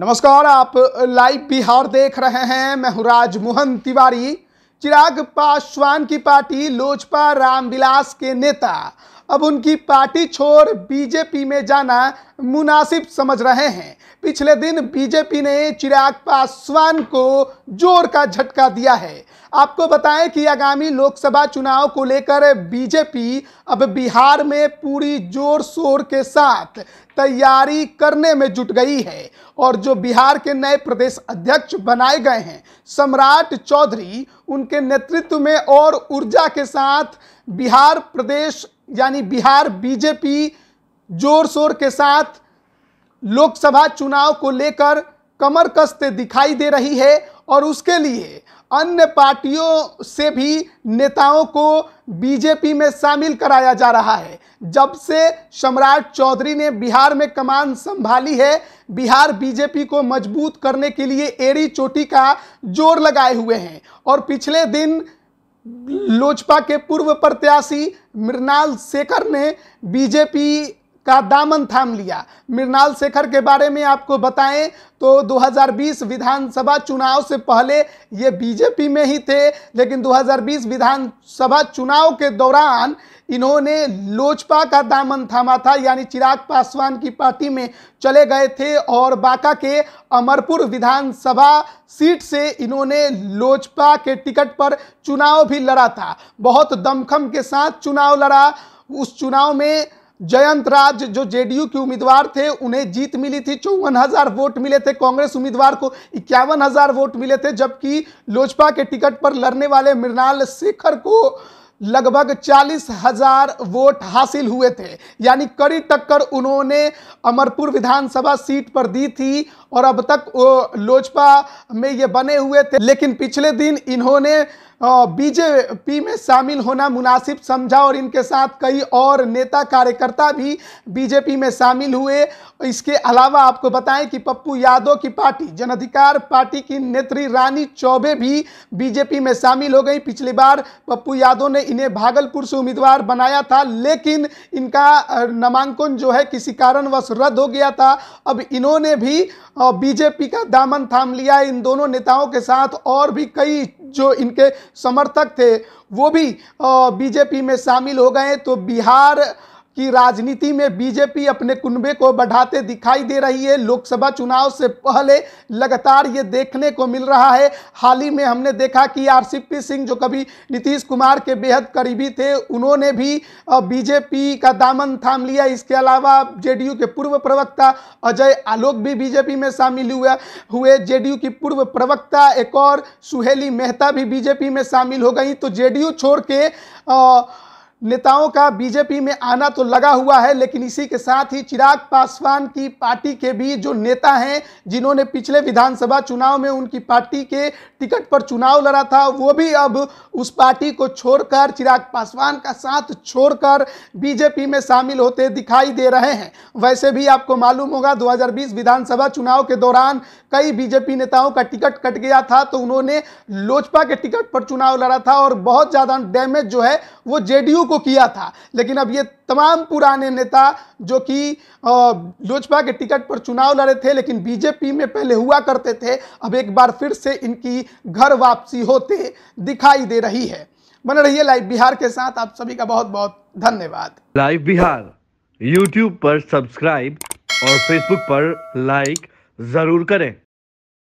नमस्कार आप लाइव बिहार देख रहे हैं मैं हूं राजमोहन तिवारी चिराग पासवान की पार्टी लोजपा रामविलास के नेता अब उनकी पार्टी छोड़ बीजेपी में जाना मुनासिब समझ रहे हैं पिछले दिन बीजेपी ने चिराग पासवान को जोर का झटका दिया है आपको बताएं कि आगामी लोकसभा चुनाव को लेकर बीजेपी अब बिहार में पूरी जोर शोर के साथ तैयारी करने में जुट गई है और जो बिहार के नए प्रदेश अध्यक्ष बनाए गए हैं सम्राट चौधरी उनके नेतृत्व में और ऊर्जा के साथ बिहार प्रदेश यानी बिहार बीजेपी जोर शोर के साथ लोकसभा चुनाव को लेकर कमर कसते दिखाई दे रही है और उसके लिए अन्य पार्टियों से भी नेताओं को बीजेपी में शामिल कराया जा रहा है जब से सम्राट चौधरी ने बिहार में कमान संभाली है बिहार बीजेपी को मजबूत करने के लिए एड़ी चोटी का जोर लगाए हुए हैं और पिछले दिन लोजपा के पूर्व प्रत्याशी मृणाल शेखर ने बीजेपी का दामन थाम लिया मृणाल शेखर के बारे में आपको बताएं तो 2020 विधानसभा चुनाव से पहले ये बीजेपी में ही थे लेकिन 2020 विधानसभा चुनाव के दौरान इन्होंने लोजपा का दामन थामा था यानी चिराग पासवान की पार्टी में चले गए थे और बांका के अमरपुर विधानसभा सीट से इन्होंने लोजपा के टिकट पर चुनाव भी लड़ा था बहुत दमखम के साथ चुनाव लड़ा उस चुनाव में जयंत राज जो जेडीयू के उम्मीदवार थे उन्हें जीत मिली थी चौवन हजार वोट मिले थे कांग्रेस उम्मीदवार को इक्यावन हजार वोट मिले थे जबकि लोजपा के टिकट पर लड़ने वाले मृणाल शेखर को लगभग चालीस हजार वोट हासिल हुए थे यानी कड़ी टक्कर उन्होंने अमरपुर विधानसभा सीट पर दी थी और अब तक लोजपा में ये बने हुए थे लेकिन पिछले दिन इन्होंने बीजेपी में शामिल होना मुनासिब समझा और इनके साथ कई और नेता कार्यकर्ता भी बीजेपी में शामिल हुए इसके अलावा आपको बताएं कि पप्पू यादव की पार्टी जन अधिकार पार्टी की नेत्री रानी चौबे भी बीजेपी में शामिल हो गई पिछली बार पप्पू यादव ने इन्हें भागलपुर से उम्मीदवार बनाया था लेकिन इनका नामांकन जो है किसी कारणवश रद्द हो गया था अब इन्होंने भी और बीजेपी का दामन थाम लिया इन दोनों नेताओं के साथ और भी कई जो इनके समर्थक थे वो भी बीजेपी में शामिल हो गए तो बिहार कि राजनीति में बीजेपी अपने कुनबे को बढ़ाते दिखाई दे रही है लोकसभा चुनाव से पहले लगातार ये देखने को मिल रहा है हाल ही में हमने देखा कि आरसीपी सिंह जो कभी नीतीश कुमार के बेहद करीबी थे उन्होंने भी बीजेपी का दामन थाम लिया इसके अलावा जेडीयू के पूर्व प्रवक्ता अजय आलोक भी बीजेपी में शामिल हुआ हुए जे की पूर्व प्रवक्ता एक और सुहेली मेहता भी बीजेपी में शामिल हो गई तो जेडीयू छोड़ के आ, नेताओं का बीजेपी में आना तो लगा हुआ है लेकिन इसी के साथ ही चिराग पासवान की पार्टी के भी जो नेता हैं जिन्होंने पिछले विधानसभा चुनाव में उनकी पार्टी के टिकट पर चुनाव लड़ा था वो भी अब उस पार्टी को छोड़कर चिराग पासवान का साथ छोड़कर बीजेपी में शामिल होते दिखाई दे रहे हैं वैसे भी आपको मालूम होगा दो विधानसभा चुनाव के दौरान कई बीजेपी नेताओं का टिकट कट गया था तो उन्होंने लोजपा के टिकट पर चुनाव लड़ा था और बहुत ज़्यादा डैमेज जो है वो जे को किया था लेकिन अब ये तमाम पुराने नेता जो कि लोजपा के टिकट पर चुनाव लड़े थे लेकिन बीजेपी में पहले हुआ करते थे अब एक बार फिर से इनकी घर वापसी होते दिखाई दे रही है बन रही है लाइव बिहार के साथ आप सभी का बहुत बहुत धन्यवाद लाइव बिहार यूट्यूब पर सब्सक्राइब और फेसबुक पर लाइक जरूर करें